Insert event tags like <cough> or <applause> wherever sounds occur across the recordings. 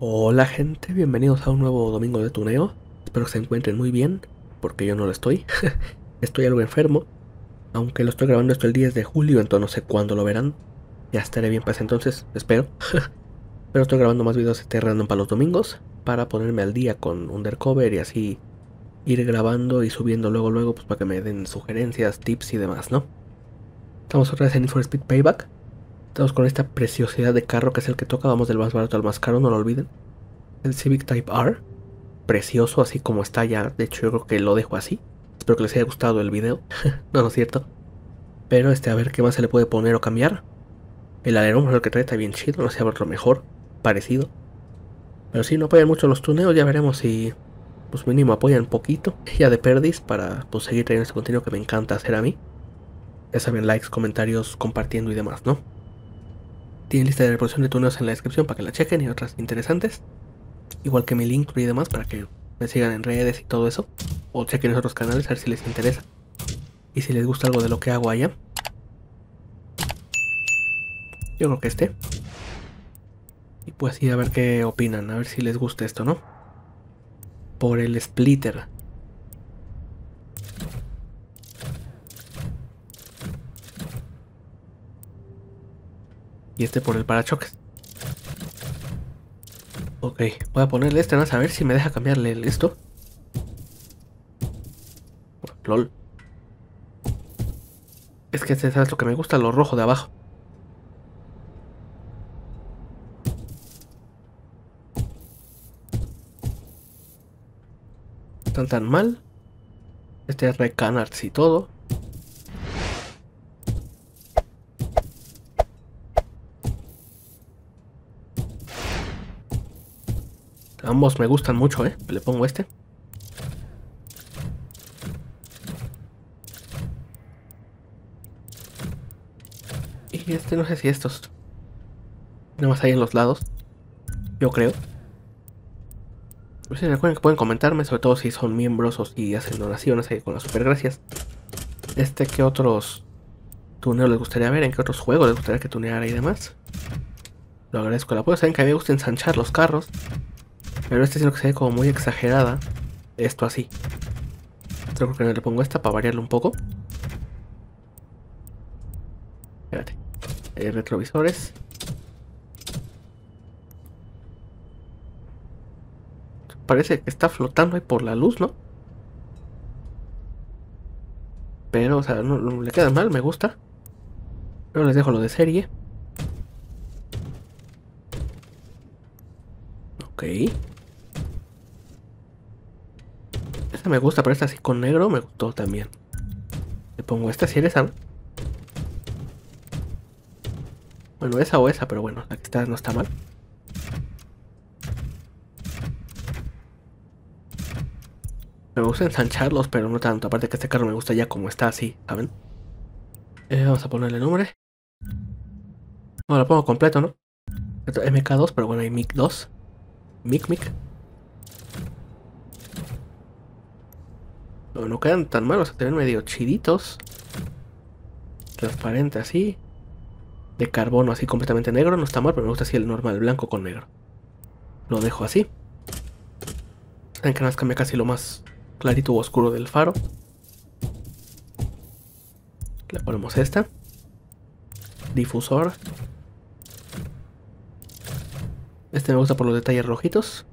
Hola gente, bienvenidos a un nuevo domingo de tuneo. Espero que se encuentren muy bien, porque yo no lo estoy. <laughs> estoy algo enfermo. Aunque lo estoy grabando esto el 10 de julio, entonces no sé cuándo lo verán. Ya estaré bien para entonces, espero. <laughs> Pero estoy grabando más videos este random para los domingos, para ponerme al día con Undercover y así ir grabando y subiendo luego luego pues para que me den sugerencias, tips y demás, ¿no? Estamos otra vez en Speed Payback. Estamos con esta preciosidad de carro que es el que toca. Vamos del más barato al más caro, no lo olviden. El Civic Type R. Precioso así como está ya. De hecho yo creo que lo dejo así. Espero que les haya gustado el video. <laughs> no, no es cierto. Pero este, a ver qué más se le puede poner o cambiar. El alerón, lo que trae está bien chido. No sé, ver, lo mejor. Parecido. Pero sí, no apoyan mucho los tuneos. Ya veremos si... Pues mínimo apoyan un poquito. <laughs> Ya de perdis para pues, seguir trayendo este contenido que me encanta hacer a mí. Ya saben, likes, comentarios, compartiendo y demás, ¿no? Tienen lista de reproducción de turnos en la descripción para que la chequen y otras interesantes. Igual que mi link y demás para que me sigan en redes y todo eso. O chequen otros canales a ver si les interesa. Y si les gusta algo de lo que hago allá. Yo creo que este. Y pues sí, a ver qué opinan, a ver si les gusta esto, ¿no? Por el splitter. Y este por el parachoques. Ok, voy a ponerle este, ¿no? a ver si me deja cambiarle esto. LOL. Es que este, es lo que me gusta? Lo rojo de abajo. Están tan mal. Este es recanarts y todo. Ambos me gustan mucho, ¿eh? Le pongo este. Y este no sé si estos. Nada más ahí en los lados. Yo creo. Pues si recuerden que pueden comentarme, sobre todo si son miembros o si hacen donaciones ahí con las super gracias Este, ¿qué otros tuneos les gustaría ver? ¿En qué otros juegos les gustaría que tuneara y demás? Lo agradezco la puedo, Saben que a mí me gusta ensanchar los carros. Pero este lo que se ve como muy exagerada. Esto así. creo que le pongo esta para variarlo un poco. Espérate. Hay eh, retrovisores. Parece que está flotando ahí por la luz, ¿no? Pero, o sea, no, no le queda mal, me gusta. Pero les dejo lo de serie. Ok. me gusta, pero esta así con negro me gustó también. Le pongo esta si eres esa. Bueno, esa o esa, pero bueno, la no está mal. Me gusta ensancharlos, pero no tanto. Aparte que este carro me gusta ya como está así, ¿saben? Eh, vamos a ponerle nombre. No, lo pongo completo, ¿no? MK2, pero bueno, hay MIC2. MIC, MIC. No, no quedan tan malos, se ven medio chiditos. Transparente así. De carbono así completamente negro, no está mal, pero me gusta así el normal, blanco con negro. Lo dejo así. Saben que cambia casi lo más clarito u oscuro del faro. Le ponemos esta. Difusor. Este me gusta por los detalles rojitos.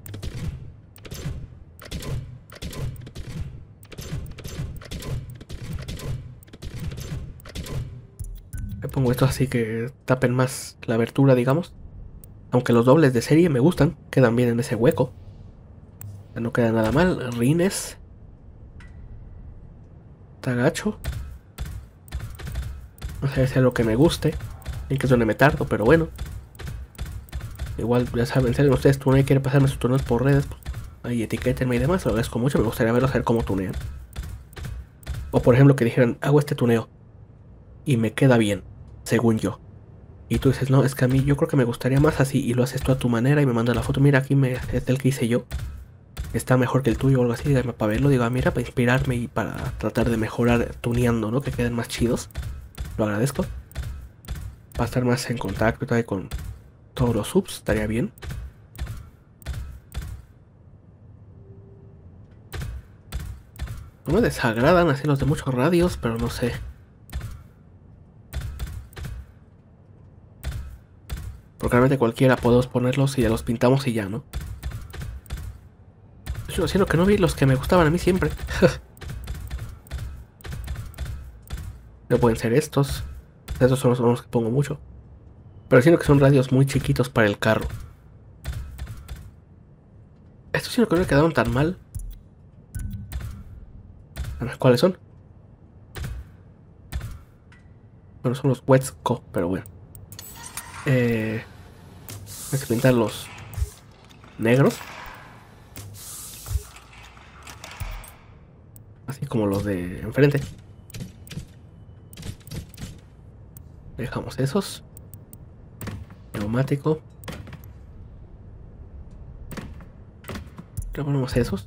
Esto así que tapen más la abertura, digamos. Aunque los dobles de serie me gustan, quedan bien en ese hueco. No queda nada mal. Rines. Tagacho. No sé si es lo que me guste. Y que es donde me tardo, pero bueno. Igual, ya saben, si ustedes tú y quieren pasarme sus turnos por redes, pues, ahí y demás. Lo agradezco mucho. Me gustaría verlos ver cómo tunean. O por ejemplo, que dijeran, hago este tuneo y me queda bien según yo. Y tú dices, no, es que a mí yo creo que me gustaría más así y lo haces tú a tu manera y me manda la foto, mira, aquí me, es el que hice yo. Está mejor que el tuyo o algo así, dígame para verlo, digo, ah, mira, para inspirarme y para tratar de mejorar tuneando, ¿no? Que queden más chidos. Lo agradezco. Para estar más en contacto con todos los subs, estaría bien. No me desagradan así los de muchos radios, pero no sé. Porque realmente cualquiera podemos ponerlos y ya los pintamos y ya, ¿no? Yo siento que no vi los que me gustaban a mí siempre. <laughs> no pueden ser estos. Estos son los, que pongo mucho. Pero siento que son radios muy chiquitos para el carro. Estos siento que no me quedaron tan mal. ¿cuáles son? Bueno, son los Wetsco, pero bueno. Eh, pintar los negros. Así como los de enfrente. Dejamos esos. Neumático. ponemos esos.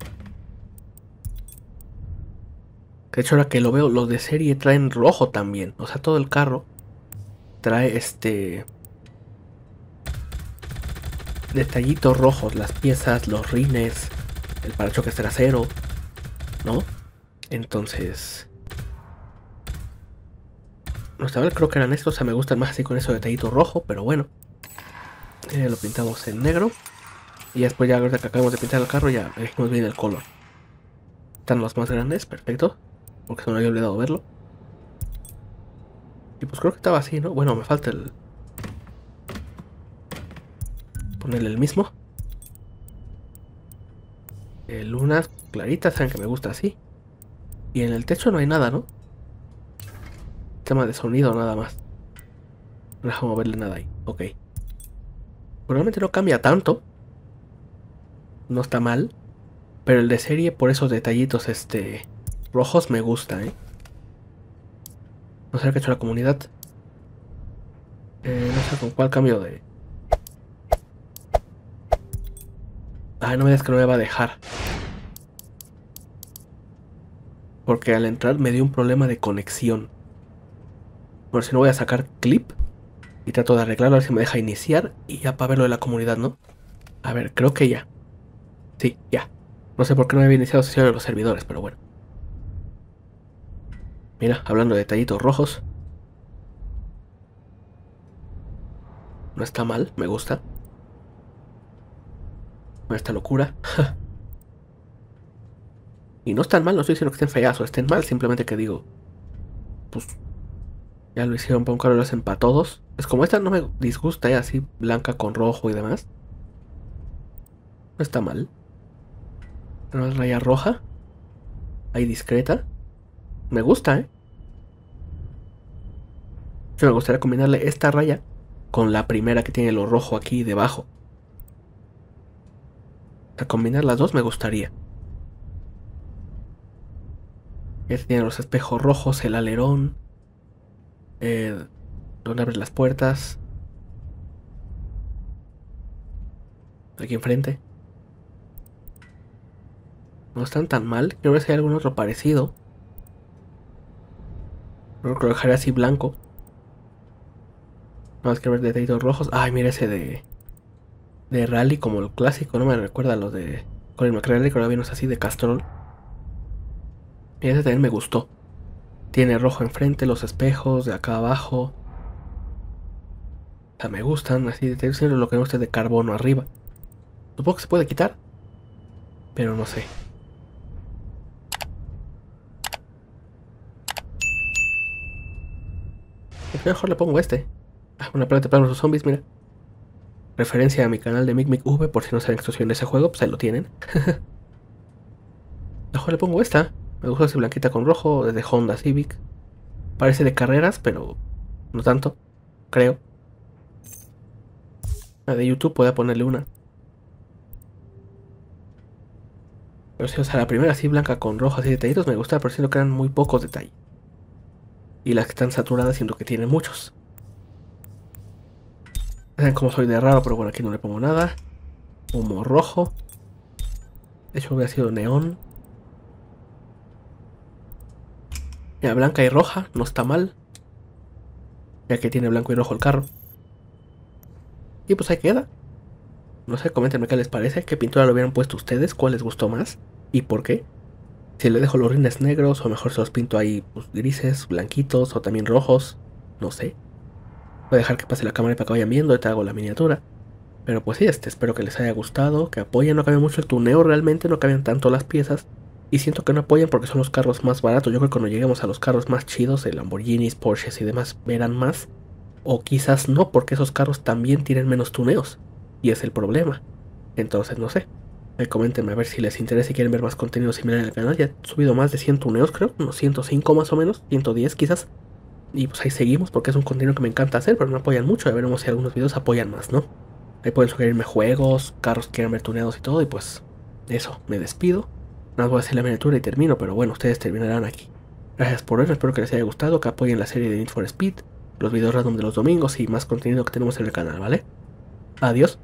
De hecho, ahora que lo veo, los de serie traen rojo también. O sea, todo el carro trae este detallitos rojos, las piezas, los rines, el parachoques trasero, ¿no? Entonces... No estaba, creo que eran estos, o sea, me gustan más así con eso detallito rojo, pero bueno. Eh, lo pintamos en negro. Y después ya ahorita que acabamos de pintar el carro ya elegimos bien el color. Están los más grandes, perfecto. Porque se me había olvidado verlo. Y pues creo que estaba así, ¿no? Bueno, me falta el, el mismo. lunas claritas, saben que me gusta así. Y en el techo no hay nada, ¿no? Tema de sonido nada más. No deja verle nada ahí. Ok. Probablemente no cambia tanto. No está mal. Pero el de serie por esos detallitos este rojos me gusta, ¿eh? No sé que ha hecho la comunidad. Eh, no sé con cuál cambio de... Ay, no me digas que no me va a dejar. Porque al entrar me dio un problema de conexión. Por si no voy a sacar clip. Y trato de arreglarlo, a ver si me deja iniciar. Y ya para verlo lo de la comunidad, ¿no? A ver, creo que ya. Sí, ya. No sé por qué no me había iniciado sesión de los servidores, pero bueno. Mira, hablando de detallitos rojos. No está mal, me gusta esta locura. <laughs> y no están mal, no estoy diciendo que estén feas o estén mal, simplemente que digo, pues ya lo hicieron para un empatados. lo hacen para todos. Es como esta no me disgusta, ¿eh? así blanca con rojo y demás. No está mal. Una raya roja. Ahí discreta. Me gusta, ¿eh? me gustaría combinarle esta raya con la primera que tiene lo rojo aquí debajo. A combinar las dos me gustaría. Que tiene los espejos rojos, el alerón. Eh, donde abre las puertas. Aquí enfrente. No están tan mal. Quiero ver si hay algún otro parecido. Creo que lo dejaré así blanco. No, que ver detallitos rojos. Ay, mira ese de de rally como el clásico, no me recuerda lo de Colin que ahora viene así de Castrol. Y ese también me gustó. Tiene rojo enfrente, los espejos de acá abajo. O me gustan, así de lo que no de carbono arriba. Supongo que se puede quitar, pero no sé. Mejor le pongo este. Ah, una planta para los zombies, mira. Referencia a mi canal de V, por si no saben que estoy ese juego, pues ahí lo tienen. Mejor <laughs> le pongo esta. Me gusta esa blanquita con rojo, desde Honda Civic. Parece de carreras, pero no tanto, creo. La de YouTube a ponerle una. Pero si, o sea, la primera así blanca con rojo, así detallitos, me gusta, pero siento que eran muy pocos detalles. Y las que están saturadas siento que tienen muchos. Como soy de raro, pero bueno, aquí no le pongo nada. Humo rojo. De hecho, hubiera sido neón. Mira, blanca y roja, no está mal. Ya que tiene blanco y rojo el carro. Y pues ahí queda. No sé, coméntenme qué les parece, qué pintura lo hubieran puesto ustedes, cuál les gustó más y por qué. Si le dejo los rines negros o mejor se los pinto ahí pues, grises, blanquitos o también rojos, no sé dejar que pase la cámara para que vayan viendo, te hago la miniatura. Pero pues sí, este, espero que les haya gustado, que apoyen, no cambia mucho el tuneo realmente, no cambian tanto las piezas. Y siento que no apoyan porque son los carros más baratos. Yo creo que cuando lleguemos a los carros más chidos, el Lamborghinis, Porsches y demás, verán más. O quizás no, porque esos carros también tienen menos tuneos. Y es el problema. Entonces no sé. Eh, coméntenme a ver si les interesa y quieren ver más contenido similar en el canal. Ya he subido más de 100 tuneos, creo. Unos 105 más o menos. 110 quizás. Y pues ahí seguimos porque es un contenido que me encanta hacer, pero no apoyan mucho. Ya veremos si algunos videos apoyan más, ¿no? Ahí pueden sugerirme juegos, carros que quieran ver tuneados y todo. Y pues eso, me despido. Nada más voy a hacer la miniatura y termino, pero bueno, ustedes terminarán aquí. Gracias por ver. espero que les haya gustado, que apoyen la serie de Need for Speed, los videos random de los domingos y más contenido que tenemos en el canal, ¿vale? Adiós.